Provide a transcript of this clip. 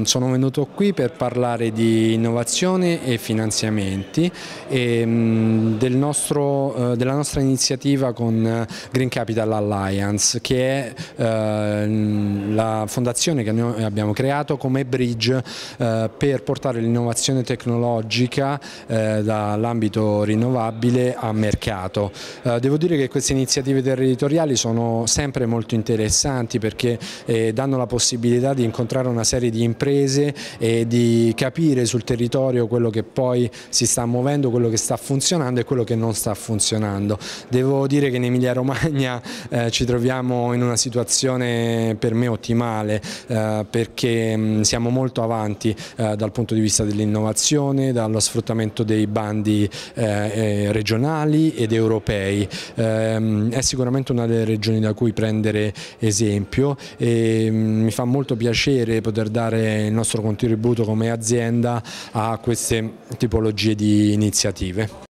Ehm, sono venuto qui per parlare di innovazione e finanziamenti e ehm, del nostro, eh, della nostra iniziativa con Green Capital Alliance che è ehm, la fondazione che noi abbiamo creato come bridge eh, per portare l'innovazione tecnologica eh, dall'ambito rinnovabile a mercato. Devo dire che queste iniziative territoriali sono sempre molto interessanti perché danno la possibilità di incontrare una serie di imprese imprese e di capire sul territorio quello che poi si sta muovendo, quello che sta funzionando e quello che non sta funzionando. Devo dire che in Emilia Romagna eh, ci troviamo in una situazione per me ottimale eh, perché mh, mm, siamo molto avanti eh, dal punto di vista dell'innovazione, dallo sfruttamento dei bandi eh, eh, regionali ed europei. Ehm, è sicuramente una delle regioni da cui prendere esempio e mh, mm, mi fa molto piacere poter dare il nostro contributo come azienda a queste tipologie di iniziative.